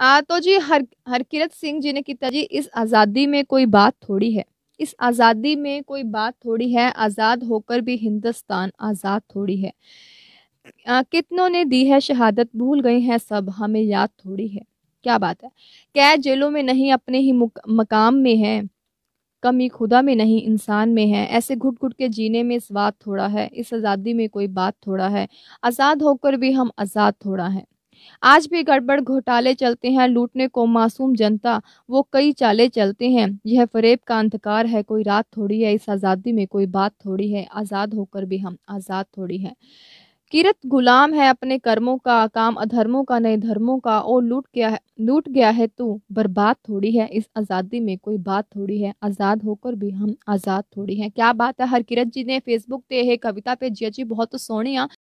आ, तो जी हर हरकिरत सिंह जी ने किता जी इस आज़ादी में कोई बात थोड़ी है इस आज़ादी में कोई बात थोड़ी है आज़ाद होकर भी हिंदुस्तान आज़ाद थोड़ी है आ, कितनों ने दी है शहादत भूल गई हैं सब हमें याद थोड़ी है क्या बात है कै जेलों में नहीं अपने ही मकाम में है कमी खुदा में नहीं इंसान में है ऐसे घुट घुट के जीने में स्वाद थोड़ा है इस आज़ादी में कोई बात थोड़ा है आज़ाद होकर भी हम आज़ाद थोड़ा है आज भी गड़बड़ घोटाले चलते हैं लूटने को मासूम जनता वो कई चाले चलते हैं यह फरेब का अंधकार है कोई रात थोड़ी है इस आज़ादी में कोई बात थोड़ी है आज़ाद होकर भी हम आज़ाद थोड़ी है किरत गुलाम है अपने कर्मों का काम अधर्मों का नए धर्मों का ओ लूट गया है लूट गया है तू बर्बाद थोड़ी है इस आज़ादी में कोई बात थोड़ी है आज़ाद होकर भी हम आज़ाद थोड़ी हैं क्या बात है हरकिरत जी ने फेसबुक पे है कविता पे जिया जी बहुत ਆ